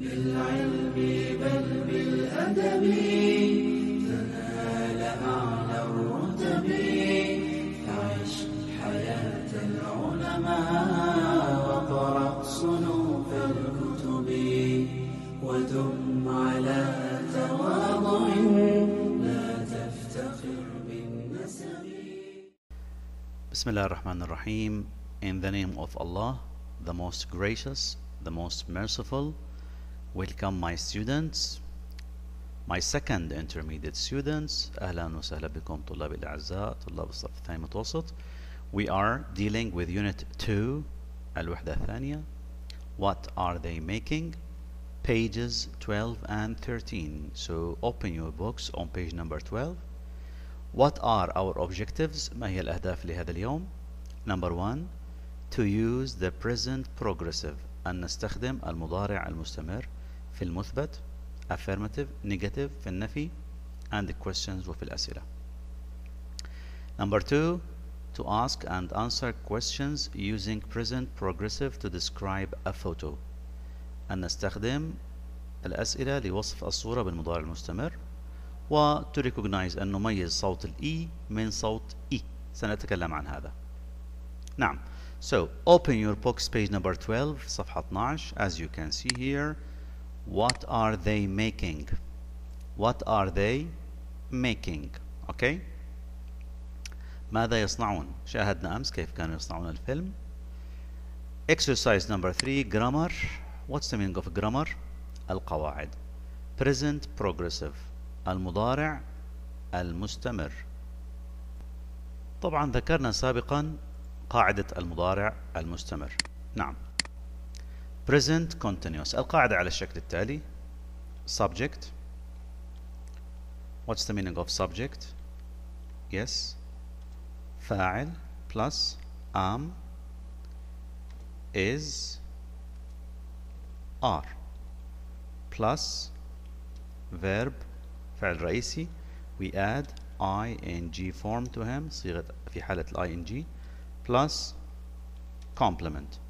بالعلم بل بالأدب تنال أعلى الرتب فعش حياة العلماء وقرأ صنوف الكتب ودم على تواضع لا تفتخر بالنسب بسم الله الرحمن الرحيم In the name of Allah, the most gracious, the most merciful, Welcome my students my second intermediate students أهلا وسهلا بكم طلاب الأعزاء طلاب الصف الثاني المتوسط We are dealing with unit 2 الوحدة الثانية What are they making? Pages 12 and 13 So open your books on page number 12 What are our objectives? ما هي الأهداف لهذا اليوم؟ Number 1 To use the present progressive أن نستخدم المضارع المستمر في المثبت affirmative negative في النفي and the questions وفي الأسئلة number two to ask and answer questions using present progressive to describe a photo أن نستخدم الأسئلة لوصف الصورة بالمضارع المستمر و to recognize أن نميز صوت E من صوت E سنتكلم عن هذا نعم so open your books page number 12 صفحة 12 as you can see here what are they making what are they making okay ماذا يصنعون شاهدنا أمس كيف كانوا يصنعون الفيلم exercise number three. grammar what's the meaning of grammar القواعد present progressive المضارع المستمر طبعا ذكرنا سابقا قاعدة المضارع المستمر نعم present continuous القاعدة على الشكل التالي subject what's the meaning of subject yes فاعل plus am is are plus verb فعل رئيسي we add ing form to him صيغة في حالة in ing plus complement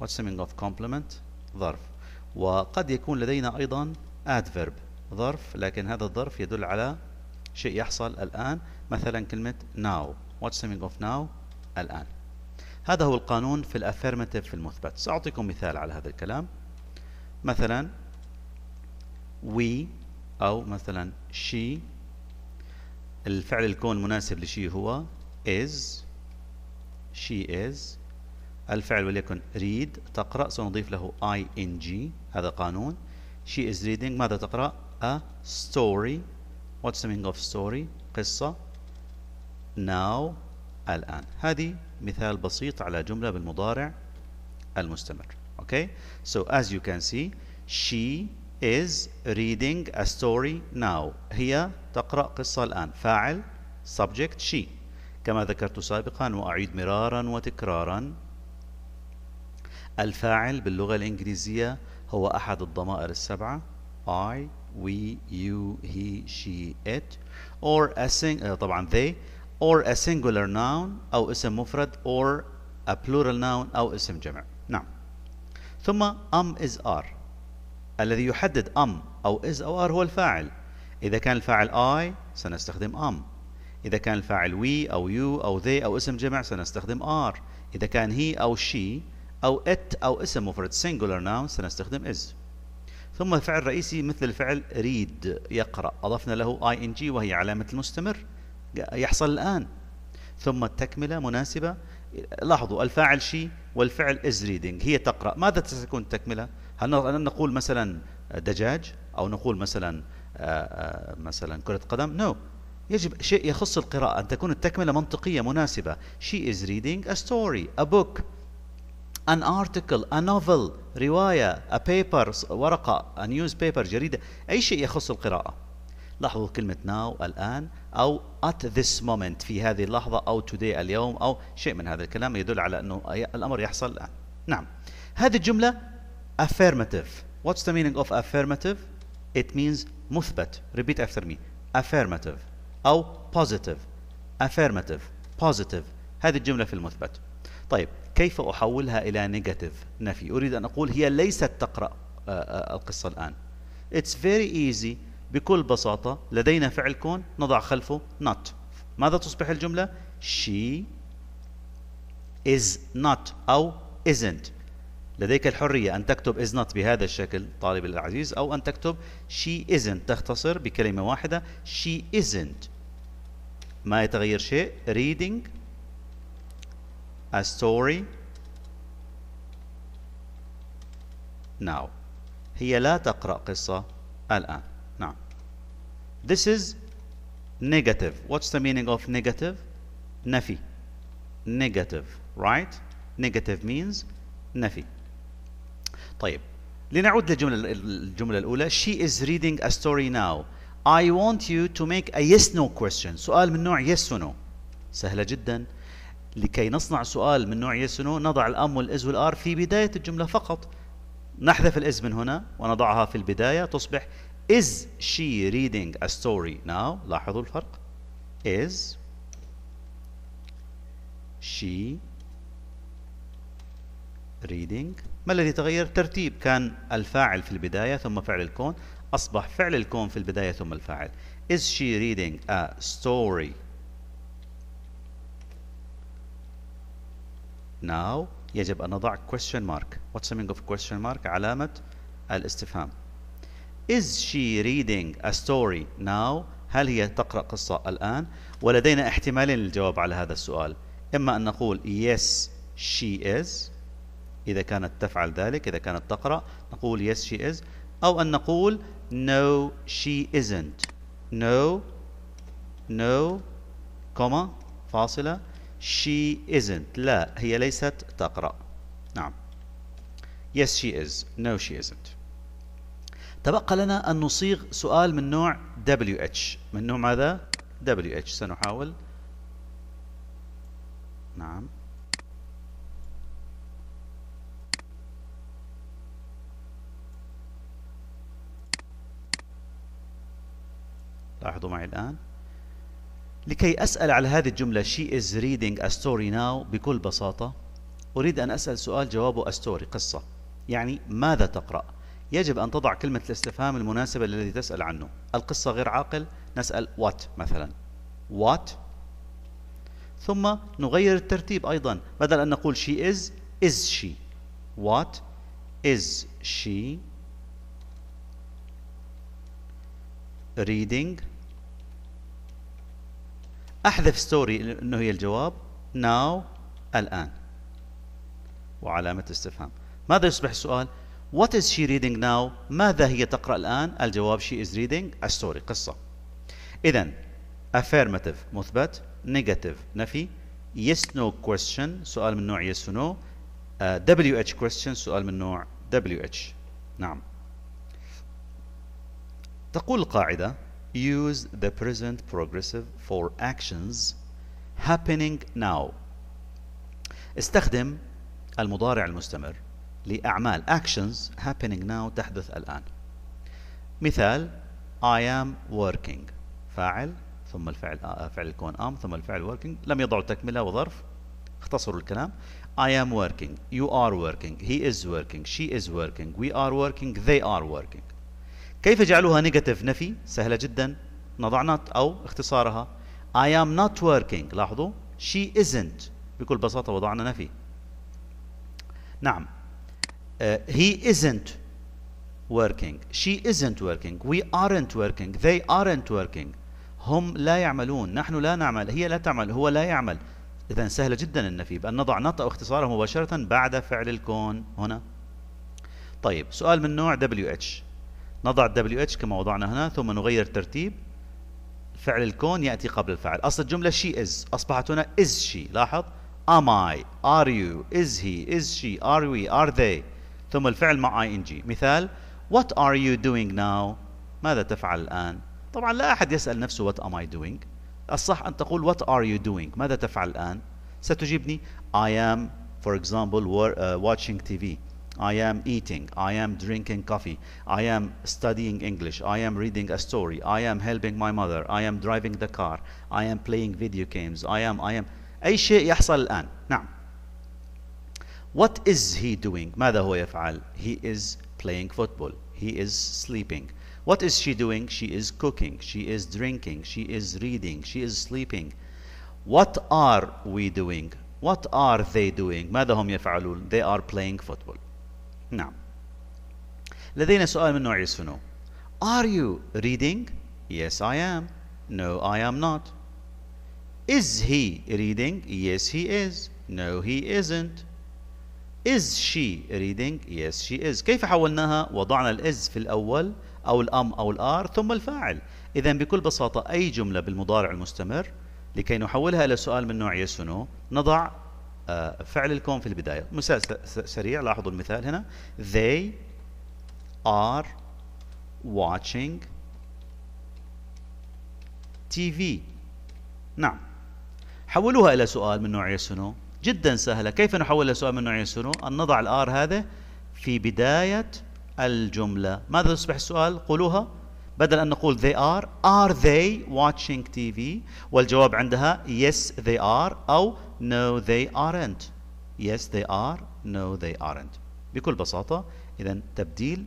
what's the meaning of complement ظرف وقد يكون لدينا أيضا adverb ظرف لكن هذا الظرف يدل على شيء يحصل الآن مثلا كلمة now what's the meaning of now الآن هذا هو القانون في الأفيرمتيف في المثبت سأعطيكم مثال على هذا الكلام مثلا we أو مثلا she الفعل الكون المناسب لشي هو is she is الفعل وليكن read تقرأ سنضيف له ing هذا قانون she is reading ماذا تقرأ a story what's the meaning of story قصة now الآن هذه مثال بسيط على جملة بالمضارع المستمر okay so as you can see she is reading a story now هي تقرأ قصة الآن فاعل subject she كما ذكرت سابقا وأعيد مرارا وتكرارا الفاعل باللغة الإنجليزية هو أحد الضمائر السبعة I, we, you, he, she, it or a sing uh, طبعا they or a singular noun أو اسم مفرد or a plural noun أو اسم جمع نعم ثم am is are الذي يحدد am أو is أو are هو الفاعل إذا كان الفاعل I سنستخدم am إذا كان الفاعل we أو you أو they أو اسم جمع سنستخدم are إذا كان he أو she أو ات أو اسم مفرد singular noun سنستخدم is ثم الفعل الرئيسي مثل الفعل read يقرأ أضفنا له ing وهي علامة المستمر يحصل الآن ثم التكملة مناسبة لاحظوا الفاعل شي والفعل is reading هي تقرأ ماذا ستكون التكملة هل نقول مثلا دجاج أو نقول مثلا آه، آه، مثلا كرة قدم نو no. يجب شيء يخص القراءة أن تكون التكملة منطقية مناسبة she is reading a story a book an article a novel رواية a paper ورقة a newspaper جريدة أي شيء يخص القراءة لاحظوا كلمة now الآن أو at this moment في هذه اللحظة أو today اليوم أو شيء من هذا الكلام يدل على أنه الأمر يحصل الآن نعم هذه الجملة affirmative what's the meaning of affirmative it means مثبت repeat after me affirmative أو positive affirmative positive هذه الجملة في المثبت طيب كيف أحولها إلى نيجاتيف نفي أريد أن أقول هي ليست تقرأ آه، آه، القصة الآن It's very easy بكل بساطة لدينا فعل كون نضع خلفه not ماذا تصبح الجملة she is not أو isn't لديك الحرية أن تكتب is not بهذا الشكل طالب العزيز أو أن تكتب she isn't تختصر بكلمة واحدة she isn't ما يتغير شيء reading a story now هي لا تقرأ قصة الآن نعم this is negative what's the meaning of negative نفي negative right negative means نفي طيب لنعود للجملة الجملة الأولى she is reading a story now I want you to make a yes no question سؤال من نوع yes or no سهلة جدا لكي نصنع سؤال من نوع يس نو نضع الام والاز والار في بدايه الجمله فقط نحذف الاز من هنا ونضعها في البدايه تصبح is she reading a story now لاحظوا الفرق is she reading ما الذي تغير ترتيب كان الفاعل في البدايه ثم فعل الكون اصبح فعل الكون في البدايه ثم الفاعل is she reading a story now يجب أن نضع question mark what's the meaning of question mark علامة الاستفهام is she reading a story now هل هي تقرأ قصة الآن ولدينا احتمالين للجواب على هذا السؤال إما أن نقول yes she is إذا كانت تفعل ذلك إذا كانت تقرأ نقول yes she is أو أن نقول no she isn't no no comma فاصلة she isn't لا هي ليست تقرأ نعم yes she is no she isn't تبقى لنا أن نصيغ سؤال من نوع WH من نوع ماذا؟ WH سنحاول نعم لاحظوا معي الآن لكي أسأل على هذه الجملة she is reading a story now بكل بساطة أريد أن أسأل سؤال جوابه a story قصة يعني ماذا تقرأ يجب أن تضع كلمة الاستفهام المناسبة للذي تسأل عنه القصة غير عاقل نسأل what مثلا what ثم نغير الترتيب أيضا بدل أن نقول she is is she what is she reading احذف ستوري انه هي الجواب ناو الان وعلامه استفهام ماذا يصبح السؤال What is she reading now ماذا هي تقرا الان الجواب she is reading a story قصه اذا affirmative مثبت negative نفي yes no question سؤال من نوع yes no uh, آه، WH question سؤال من نوع WH نعم تقول القاعدة use the present progressive for actions happening now استخدم المضارع المستمر لأعمال actions happening now تحدث الآن مثال I am working فاعل ثم الفعل فعل الكون am ثم الفعل working لم يضعوا تكملة وظرف اختصروا الكلام I am working you are working he is working she is working we are working they are working كيف جعلوها نيجاتيف نفي سهلة جدا نضع not أو اختصارها I am not working لاحظوا she isn't بكل بساطة وضعنا نفي نعم uh, he isn't working she isn't working we aren't working they aren't working هم لا يعملون نحن لا نعمل هي لا تعمل هو لا يعمل إذا سهلة جدا النفي بأن نضع أو اختصاره مباشرة بعد فعل الكون هنا طيب سؤال من نوع WH نضع WH كما وضعنا هنا ثم نغير ترتيب فعل الكون يأتي قبل الفعل أصل الجملة she is أصبحت هنا is she لاحظ am I are you is he is she are we are they ثم الفعل مع ing مثال what are you doing now ماذا تفعل الآن طبعا لا أحد يسأل نفسه what am I doing الصح أن تقول what are you doing ماذا تفعل الآن ستجيبني I am for example uh, watching TV I am eating, I am drinking coffee, I am studying English, I am reading a story, I am helping my mother, I am driving the car, I am playing video games, I am, I am. أي شيء يحصل الآن. نعم. What is he doing? ماذا هو يفعل? He is playing football. He is sleeping. What is she doing? She is cooking. She is drinking. She is reading. She is sleeping. What are we doing? What are they doing? ماذا هم يفعلون? They are playing football. نعم لدينا سؤال من نوع yes Are you reading? Yes I am. No I am not. Is he reading? Yes he is. No he isn't. Is she reading? Yes she is. كيف حولناها؟ وضعنا الإز في الأول أو الأم أو الآر ثم الفاعل. إذا بكل بساطة أي جملة بالمضارع المستمر لكي نحولها إلى سؤال من نوع يس نضع فعل الكون في البداية مثال سريع لاحظوا المثال هنا they are watching TV نعم حولوها إلى سؤال من نوع سنو جدا سهلة كيف نحول إلى سؤال من نوع سنو أن نضع الآر هذا في بداية الجملة ماذا يصبح السؤال قولوها بدل أن نقول they are are they watching TV والجواب عندها yes they are أو No they aren't Yes they are No they aren't بكل بساطة إذا تبديل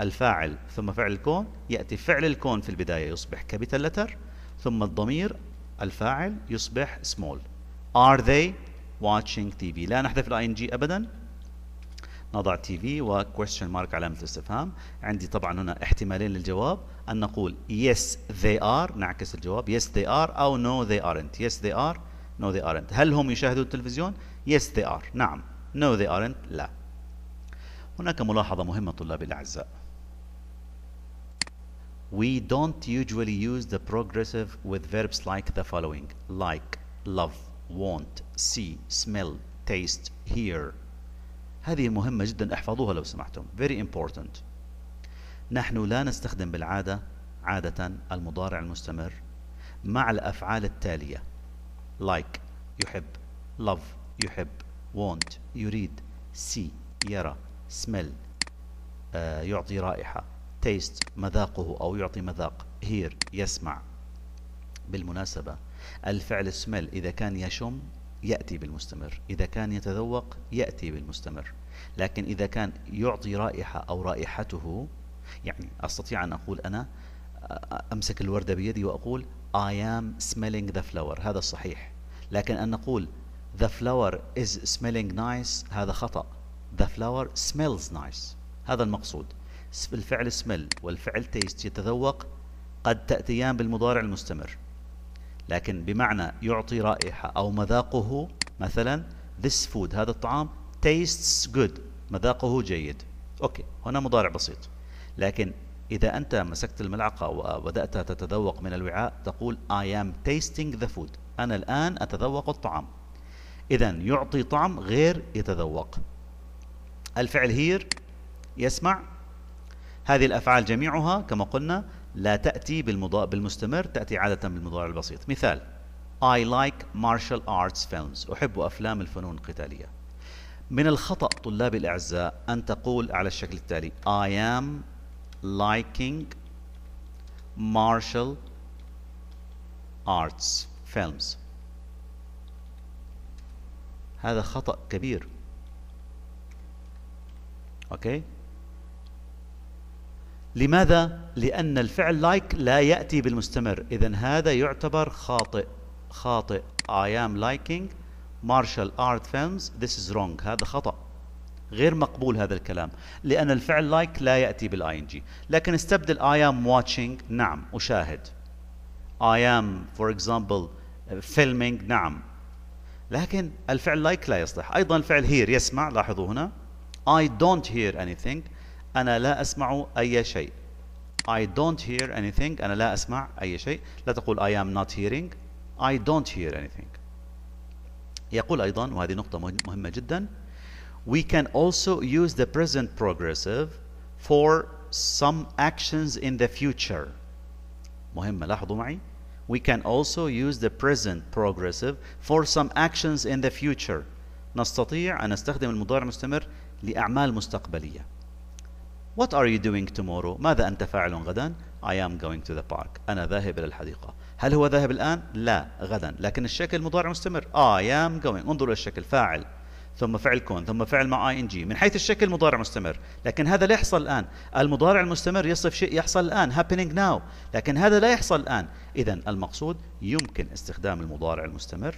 الفاعل ثم فعل الكون يأتي فعل الكون في البداية يصبح كابيتال لتر ثم الضمير الفاعل يصبح سمول Are they watching TV لا نحذف الـ ING أبدا نضع تي في question مارك علامة الاستفهام عندي طبعا هنا احتمالين للجواب أن نقول yes they are نعكس الجواب yes they are أو no they aren't yes they are No they aren't هل هم يشاهدون التلفزيون؟ Yes they are نعم No they aren't لا هناك ملاحظة مهمة طلابي الأعزاء We don't usually use the progressive with verbs like the following like, love, want, see, smell, taste, hear هذه مهمة جدا احفظوها لو سمحتم very important نحن لا نستخدم بالعادة عادة المضارع المستمر مع الأفعال التالية like يحب love يحب want يريد see يرى smell uh, يعطي رائحة taste مذاقه أو يعطي مذاق hear يسمع بالمناسبة الفعل smell إذا كان يشم يأتي بالمستمر إذا كان يتذوق يأتي بالمستمر لكن إذا كان يعطي رائحة أو رائحته يعني أستطيع أن أقول أنا أمسك الوردة بيدي وأقول I am smelling the flower هذا الصحيح لكن أن نقول the flower is smelling nice هذا خطأ the flower smells nice هذا المقصود الفعل smell والفعل taste يتذوق قد تأتيان بالمضارع المستمر لكن بمعنى يعطي رائحة أو مذاقه مثلا this food هذا الطعام tastes good مذاقه جيد أوكي هنا مضارع بسيط لكن إذا أنت مسكت الملعقة وبدأت تتذوق من الوعاء تقول I am tasting the food أنا الآن أتذوق الطعام إذا يعطي طعم غير يتذوق الفعل هير يسمع هذه الأفعال جميعها كما قلنا لا تأتي بالمضا... بالمستمر تأتي عادة بالمضارع البسيط مثال I like martial arts films أحب أفلام الفنون القتالية من الخطأ طلاب الأعزاء أن تقول على الشكل التالي I am liking martial arts films هذا خطأ كبير أوكي لماذا؟ لأن الفعل like لا يأتي بالمستمر إذا هذا يعتبر خاطئ خاطئ I am liking martial art films this is wrong هذا خطأ غير مقبول هذا الكلام لأن الفعل لايك like لا يأتي بالآي جي لكن استبدل I am watching نعم أشاهد I am for example filming نعم لكن الفعل لايك like لا يصلح أيضا الفعل hear يسمع لاحظوا هنا I don't hear anything أنا لا أسمع أي شيء I don't hear anything أنا لا أسمع أي شيء لا تقول I am not hearing I don't hear anything يقول أيضا وهذه نقطة مهمة جدا we can also use the present progressive for some actions in the future مهمة لاحظوا معي we can also use the present progressive for some actions in the future نستطيع أن نستخدم المضارع المستمر لأعمال مستقبلية What are you doing tomorrow? ماذا أنت فاعل غدا؟ I am going to the park. أنا ذاهب إلى الحديقة. هل هو ذاهب الآن؟ لا غدا لكن الشكل مضارع مستمر I am going انظروا إلى الشكل فاعل ثم فعل كون ثم فعل مع اي ان جي من حيث الشكل مضارع مستمر لكن هذا لا يحصل الان المضارع المستمر يصف شيء يحصل الان happening ناو لكن هذا لا يحصل الان اذا المقصود يمكن استخدام المضارع المستمر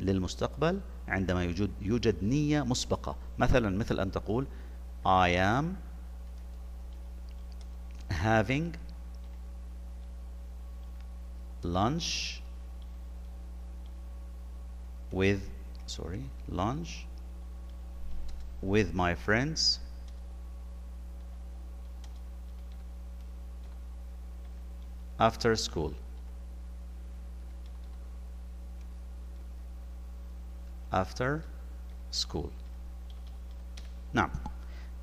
للمستقبل عندما يوجد يوجد نية مسبقة مثلا مثل أن تقول I am having lunch with sorry lunch with my friends after school after school نعم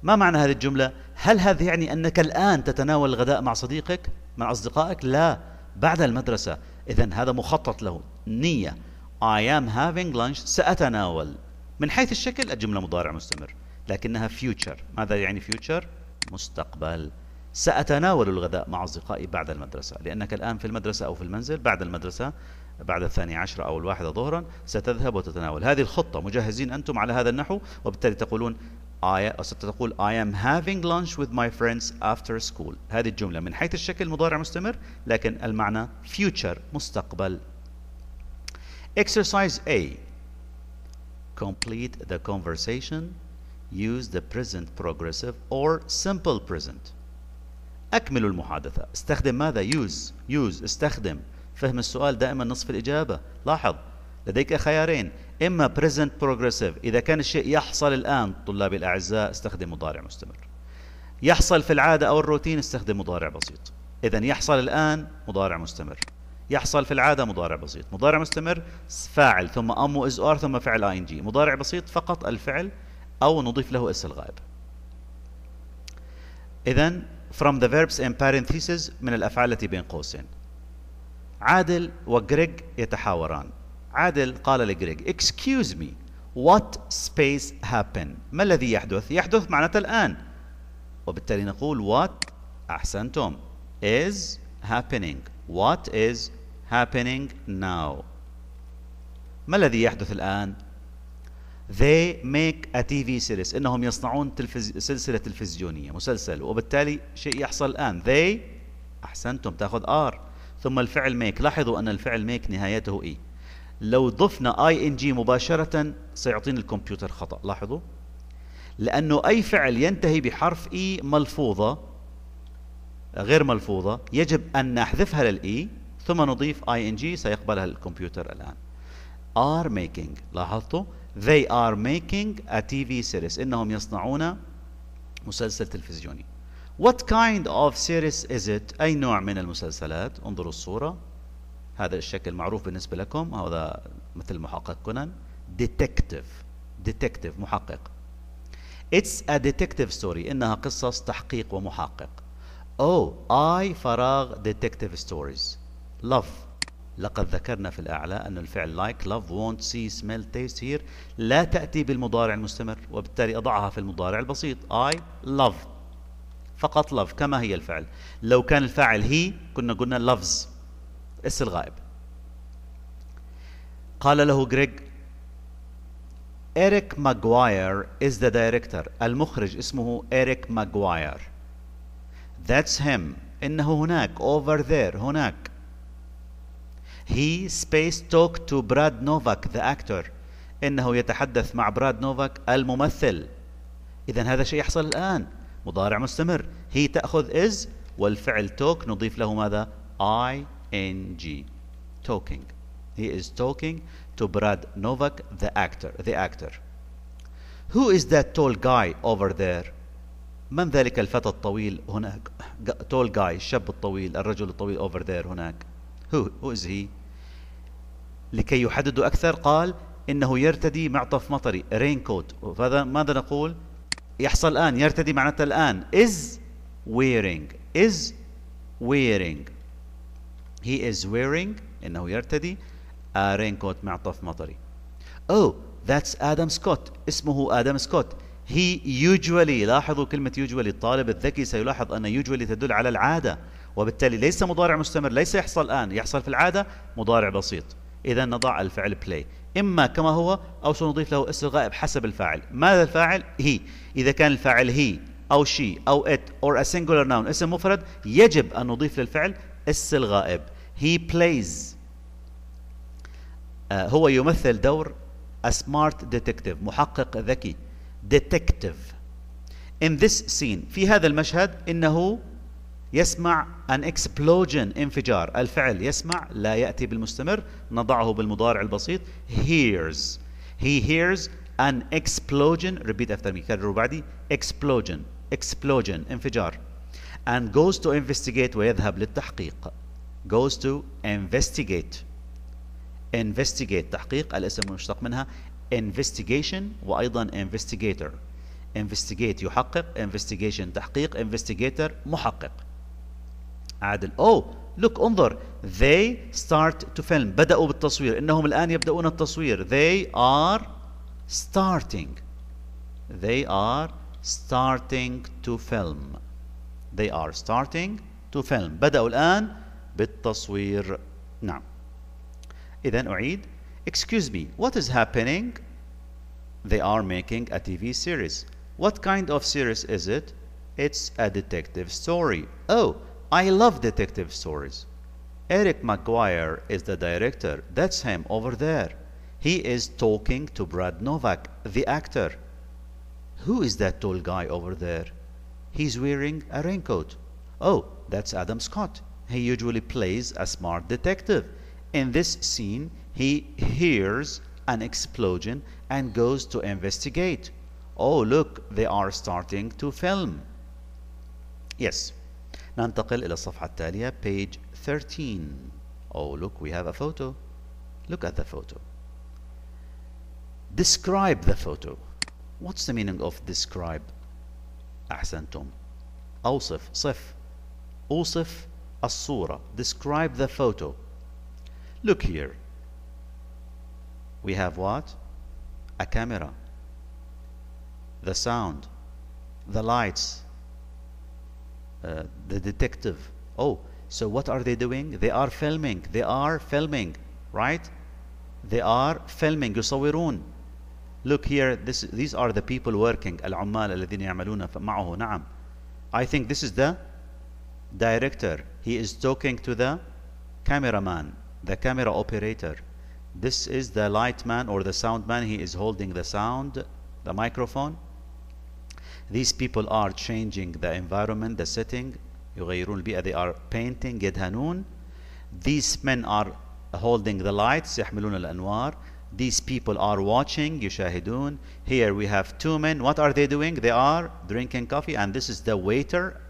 ما معنى هذه الجملة؟ هل هذا يعني أنك الآن تتناول الغداء مع صديقك؟ مع أصدقائك؟ لا بعد المدرسة إذا هذا مخطط له نية I am having lunch سأتناول من حيث الشكل الجملة مضارع مستمر لكنها future ماذا يعني future؟ مستقبل سأتناول الغداء مع أصدقائي بعد المدرسة لأنك الآن في المدرسة أو في المنزل بعد المدرسة بعد الثانية عشرة أو الواحدة ظهرا ستذهب وتتناول هذه الخطة مجهزين أنتم على هذا النحو وبالتالي تقولون I ستقول I am having lunch with my friends after school هذه الجملة من حيث الشكل مضارع مستمر لكن المعنى future مستقبل Exercise A complete the conversation use the present progressive or simple present أكمل المحادثة استخدم ماذا use use استخدم فهم السؤال دائما نصف الإجابة لاحظ لديك خيارين إما present progressive إذا كان الشيء يحصل الآن طلابي الأعزاء استخدم مضارع مستمر يحصل في العادة أو الروتين استخدم مضارع بسيط إذا يحصل الآن مضارع مستمر يحصل في العادة مضارع بسيط مضارع مستمر فاعل ثم أم إز أر ثم فعل آي إن جي مضارع بسيط فقط الفعل أو نضيف له اس الغائب إذا from the verbs in parentheses من الأفعال التي بين قوسين عادل وجريج يتحاوران عادل قال لجريج excuse me what space happen ما الذي يحدث يحدث معناته الآن وبالتالي نقول what أحسنتم is happening what is happening now ما الذي يحدث الآن؟ They make a TV series إنهم يصنعون تلفز... سلسلة تلفزيونية مسلسل وبالتالي شيء يحصل الآن They أحسنتم تأخذ R ثم الفعل make لاحظوا أن الفعل make نهايته E لو ضفنا ing مباشرة سيعطيني الكمبيوتر خطأ لاحظوا لأنه أي فعل ينتهي بحرف E ملفوظة غير ملفوظة يجب أن نحذفها للإي e. ثم نضيف ing سيقبلها الكمبيوتر الآن are making لاحظتوا they are making a TV series إنهم يصنعون مسلسل تلفزيوني What kind of series is it أي نوع من المسلسلات انظروا الصورة هذا الشكل معروف بالنسبة لكم هذا مثل محقق كونان detective detective محقق It's a detective story إنها قصص تحقيق ومحقق Oh I فراغ detective stories love لقد ذكرنا في الأعلى أن الفعل like, love, won't, see, smell, taste here لا تأتي بالمضارع المستمر وبالتالي أضعها في المضارع البسيط I love فقط love كما هي الفعل لو كان الفاعل he كنا قلنا loves اس الغائب قال له جريج إريك ماجواير is the director المخرج اسمه إريك ماجواير that's him إنه هناك over there هناك He space talked to Brad Novak the actor. إنه يتحدث مع براد نوفاك الممثل. إذا هذا شيء يحصل الآن. مضارع مستمر. هي تأخذ is والفعل talk نضيف له ماذا؟ ing. Talking. He is talking to Brad Novak the actor. The actor. Who is that tall guy over there? من ذلك الفتى الطويل هناك؟ tall guy الشاب الطويل الرجل الطويل over there هناك. Who, who is he? لكي يحددوا أكثر قال إنه يرتدي معطف مطري رين كوت فهذا ماذا نقول يحصل الآن يرتدي معناتها الآن is wearing is wearing he is wearing إنه يرتدي a raincoat معطف مطري oh that's Adam Scott اسمه آدم سكوت he usually لاحظوا كلمة usually الطالب الذكي سيلاحظ أن usually تدل على العادة وبالتالي ليس مضارع مستمر ليس يحصل الآن يحصل في العادة مضارع بسيط إذا نضع الفعل play إما كما هو أو سنضيف له اسم الغائب حسب الفاعل ماذا الفاعل؟ هي إذا كان الفاعل هي أو شي أو ات اور ا singular ناون اسم مفرد يجب أن نضيف للفعل اس الغائب he plays آه، هو يمثل دور a smart detective محقق ذكي detective in this scene في هذا المشهد إنه يسمع an explosion انفجار الفعل يسمع لا يأتي بالمستمر نضعه بالمضارع البسيط hears he hears an explosion repeat after me كرروا بعدي explosion explosion انفجار and goes to investigate ويذهب للتحقيق goes to investigate investigate تحقيق الاسم المشتق منها investigation وأيضا investigator investigate يحقق investigation تحقيق investigator محقق عادل oh look انظر they start to film بدأوا بالتصوير إنهم الآن يبدأون التصوير they are starting they are starting to film they are starting to film بدأوا الآن بالتصوير نعم إذا أعيد excuse me what is happening they are making a TV series what kind of series is it it's a detective story oh I love detective stories. Eric McGuire is the director. That's him over there. He is talking to Brad Novak, the actor. Who is that tall guy over there? He's wearing a raincoat. Oh, that's Adam Scott. He usually plays a smart detective. In this scene, he hears an explosion and goes to investigate. Oh, look, they are starting to film. Yes, ننتقل إلى الصفحة التالية page 13 Oh look we have a photo Look at the photo Describe the photo What's the meaning of describe? أحسنتم أوصف صف أوصف الصورة Describe the photo Look here We have what? A camera The sound The lights uh, the detective. Oh, so what are they doing? They are filming. They are filming, right? They are filming. يصورون. Look here, this, these are the people working. العمال الذين يعملون معه نعم. I think this is the director. He is talking to the cameraman, the camera operator. This is the light man or the sound man. He is holding the sound, the microphone. These people are changing the environment, the setting. يغيرون البيئة. They are painting. يدهنون. These men are holding the lights. يحملون الأنوار. These people are watching. يشاهدون. Here we have two men. What are they doing? They are drinking coffee. And this is the waiter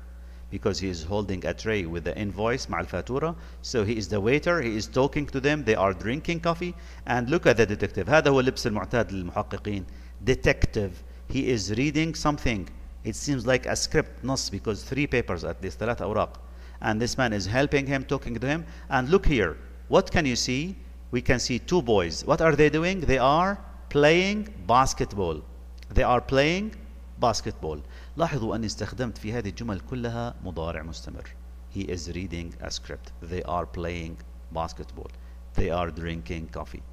because he is holding a tray with the invoice, مع الفاتورة. So he is the waiter, he is talking to them, they are drinking coffee. And look at the detective. هذا هو لبس المعتاد للمحققين. Detective he is reading something. It seems like a script, nos, because three papers at least, ثلاثة أوراق. And this man is helping him, talking to him. And look here, what can you see? We can see two boys. What are they doing? They are playing basketball. They are playing basketball. لاحظوا أني استخدمت في هذه الجمل كلها مضارع مستمر. He is reading a script. They are playing basketball. They are drinking coffee.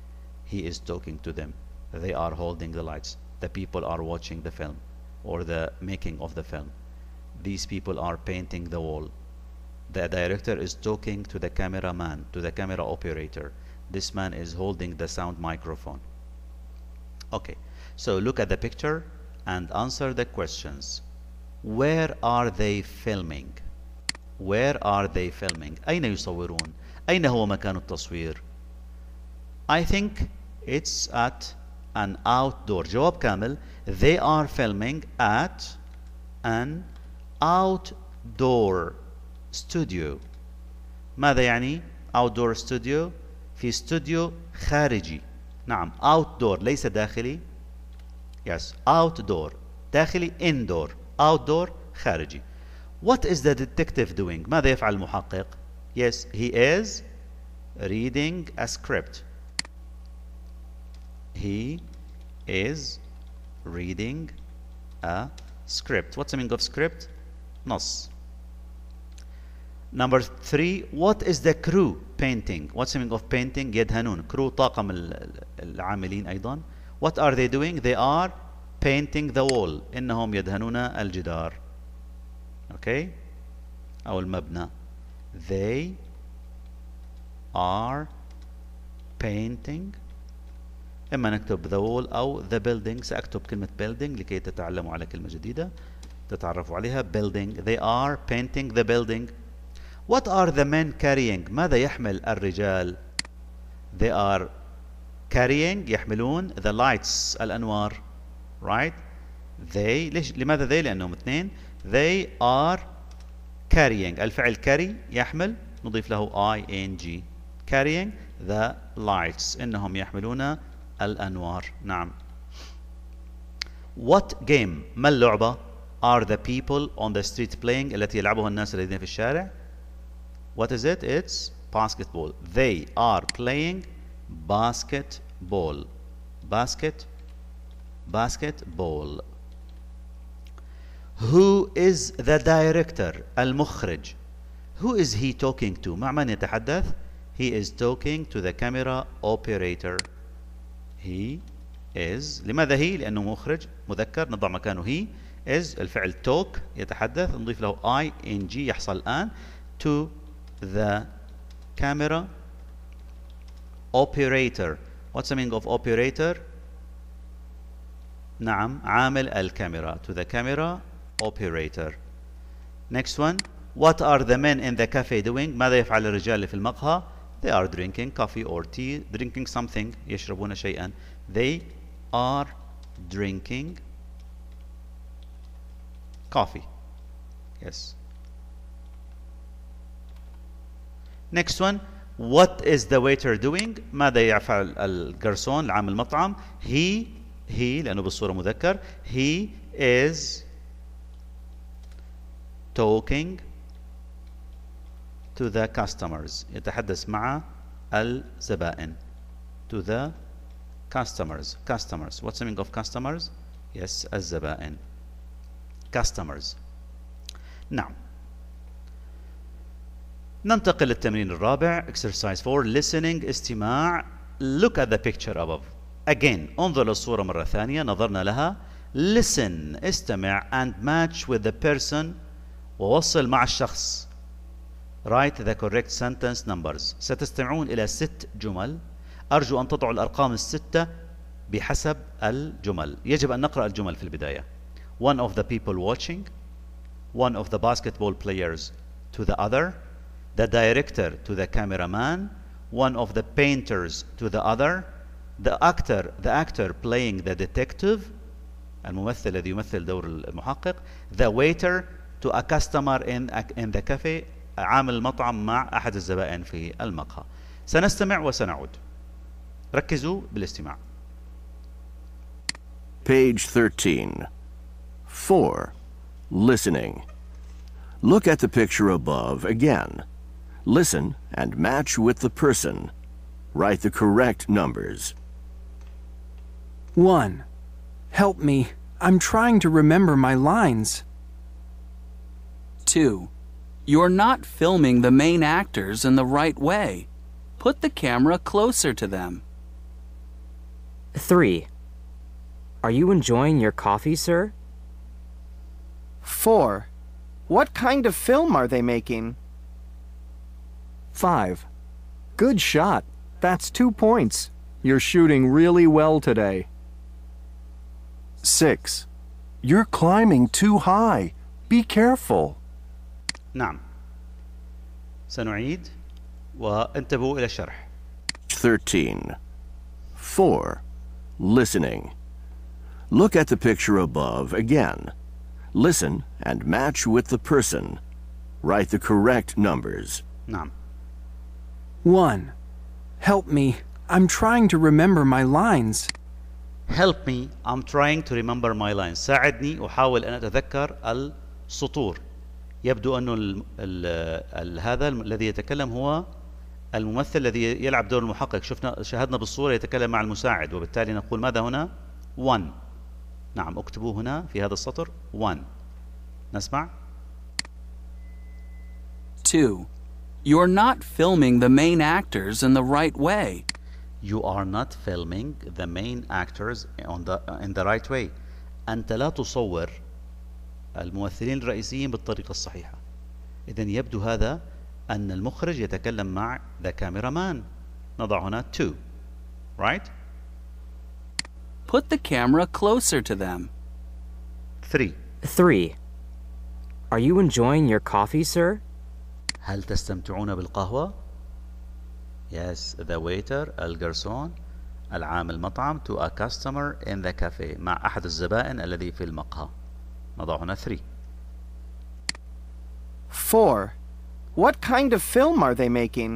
He is talking to them. They are holding the lights the people are watching the film or the making of the film. These people are painting the wall. The director is talking to the cameraman, to the camera operator. This man is holding the sound microphone. Okay, so look at the picture and answer the questions. Where are they filming? Where are they filming? أين يصورون؟ أين هو مكان التصوير? I think it's at an outdoor job, camel. they are filming at an outdoor studio ماذا يعني outdoor studio في استوديو خارجي نعم outdoor ليس داخلي yes outdoor داخلي indoor outdoor خارجي what is the detective doing ماذا يفعل المحقق yes he is reading a script he is reading a script. What's the meaning of script? Nos. Number three, what is the crew painting? What's the meaning of painting? يد هنون. Crew al العاملين أيضا. What are they doing? They are painting the wall. yedhanuna al jidar Okay? أو mabna. They are painting اما نكتب the wall او the building ساكتب كلمه building لكي تتعلموا على كلمه جديده تتعرفوا عليها building they are painting the building what are the men carrying ماذا يحمل الرجال they are carrying يحملون the lights الانوار right they ليش لماذا they لانهم اثنين they are carrying الفعل carry يحمل نضيف له ing carrying the lights انهم يحملون الأنوار نعم What game ما اللعبة are the people on the street playing التي يلعبها الناس الذين في الشارع What is it? It's basketball They are playing basketball basket basketball Who is the director المخرج Who is he talking to مع من يتحدث He is talking to the camera operator he is لماذا هي لأنه مخرج مذكر نضع مكانه he is الفعل talk يتحدث نضيف له I ing يحصل الآن to the camera operator what's the meaning of operator نعم عامل الكاميرا to the camera operator next one what are the men in the cafe doing ماذا يفعل الرجال في المقهى they are drinking coffee or tea drinking something يشربون شيئا they are drinking coffee yes next one what is the waiter doing ماذا يفعل الجرسون العامل المطعم he he لأنه بالصورة مذكر he is talking to the customers يتحدث مع الزبائن to the customers customers what's the meaning of customers yes الزبائن customers نعم ننتقل للتمرين الرابع exercise 4 listening استماع look at the picture above again انظر للصورة مرة ثانية نظرنا لها listen استمع and match with the person ووصل مع الشخص Write the correct sentence numbers ستستمعون إلى ست جمل أرجو أن تضعوا الأرقام الستة بحسب الجمل يجب أن نقرأ الجمل في البداية One of the people watching One of the basketball players to the other The director to the cameraman One of the painters to the other The actor the actor playing the detective الممثل الذي يمثل دور المحقق The waiter to a customer in, in the cafe عامل المطعم مع أحد الزبائن في المقهى سنستمع وسنعود ركزوا بالاستماع Page 13 4. Listening Look at the picture above again. Listen and match with the person. Write the correct numbers. 1. Help me. I'm trying to remember my lines. 2. You're not filming the main actors in the right way. Put the camera closer to them. 3. Are you enjoying your coffee, sir? 4. What kind of film are they making? 5. Good shot. That's two points. You're shooting really well today. 6. You're climbing too high. Be careful. نعم سنعيد وانتبهوا إلى الشرح 13 4 Listening Look at the picture above again. Listen and match with the person. Write the correct numbers. نعم 1. Help me. I'm trying to remember my lines. Help me. I'm trying to remember my lines. ساعدني أحاول أن أتذكر السطور. يبدو أنه ال ال هذا الذي يتكلم هو الممثل الذي يلعب دور المحقق شفنا شاهدنا بالصورة يتكلم مع المساعد وبالتالي نقول ماذا هنا 1 نعم اكتبوه هنا في هذا السطر 1 نسمع 2 You're not filming the main actors in the right way. You are not filming the main actors on the, in the right way. أنت لا تصور الممثلين الرئيسيين بالطريقة الصحيحة إذا يبدو هذا أن المخرج يتكلم مع the cameraman نضع هنا to right Put the camera closer to them. three three Are you enjoying your coffee, sir? هل تستمتعون بالقهوة؟ Yes, the waiter, الجرسون العامل المطعم to a customer in the cafe مع أحد الزبائن الذي في المقهى. نضع هنا 3 4 What kind of film are they making?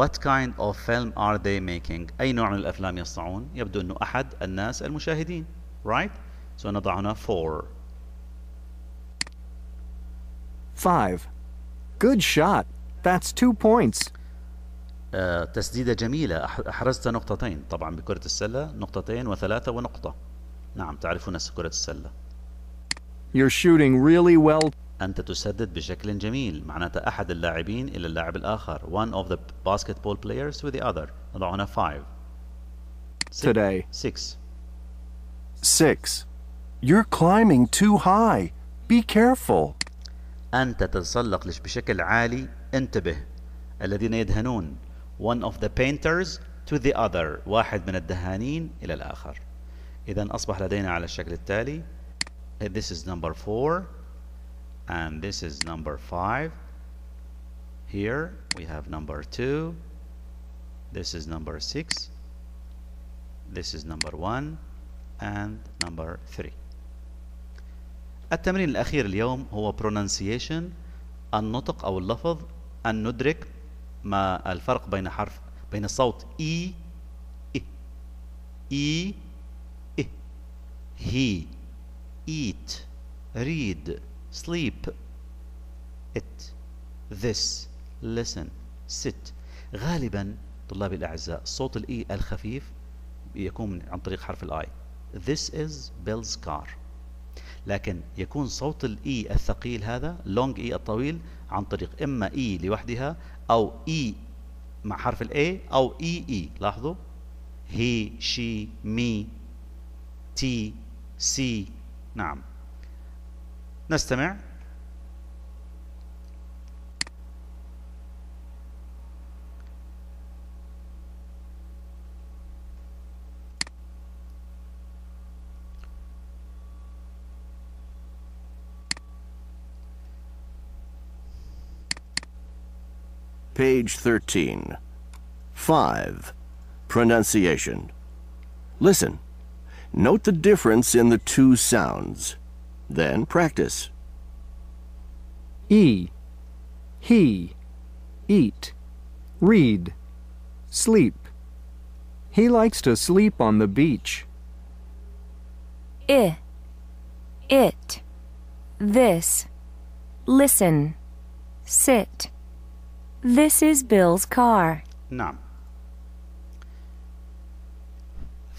What kind of film are they making? أي نوع من الأفلام يصنعون؟ يبدو أنه أحد الناس المشاهدين right? So نضع هنا 4 5 Good shot. That's two points. uh, تسديدة جميلة أحرزت نقطتين طبعا بكرة السلة نقطتين وثلاثة ونقطة نعم تعرفون كرة السلة You're shooting really well. أنت تسدد بشكل جميل معناتها أحد اللاعبين إلى اللاعب الآخر one of the basketball players to the other نضع هنا 5 today 6 6 You're climbing too high be careful أنت تتسلق بشكل عالي انتبه الذين يدهنون one of the painters to the other واحد من الدهانين إلى الآخر إذا أصبح لدينا على الشكل التالي uh, this is number four and this is number five here we have number two this is number six this is number one and number three التمرين الأخير اليوم هو pronunciation النطق أو اللفظ أن ندرك ما الفرق بين حرف بين الصوت إي إي إي, إي هي eat read sleep it this listen sit غالبا طلابي الأعزاء صوت الإي الخفيف يكون عن طريق حرف الآي This is Bill's car لكن يكون صوت الإي الثقيل هذا لونج إي الطويل عن طريق إما إي لوحدها أو إي مع حرف الإي أو إي إي لاحظوا هي شي مي تي سي نعم نستمع Page 13. 5. Pronunciation. Listen. Note the difference in the two sounds. Then practice. E, he, eat, read, sleep. He likes to sleep on the beach. I, it, this, listen, sit. This is Bill's car. Nam.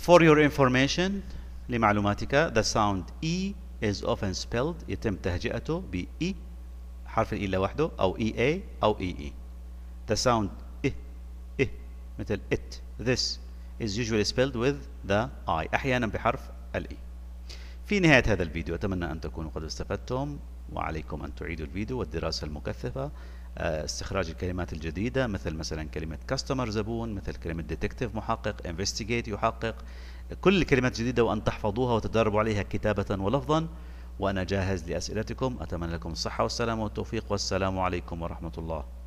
For your information لمعلوماتك the sound E is often spelled يتم تهجئته ب E حرف الإي لوحده أو EA أو EE e. The sound إه إه مثل it this is usually spelled with the I أحيانا بحرف الإي e. في نهاية هذا الفيديو أتمنى أن تكونوا قد استفدتم وعليكم أن تعيدوا الفيديو والدراسة المكثفة آه، استخراج الكلمات الجديدة مثل مثلا كلمة كاستمر زبون مثل كلمة ديتكتيف محقق انفستيجيت يحقق كل الكلمات الجديدة وأن تحفظوها وتدربوا عليها كتابة ولفظا وأنا جاهز لأسئلتكم أتمنى لكم الصحة والسلامة والتوفيق والسلام عليكم ورحمة الله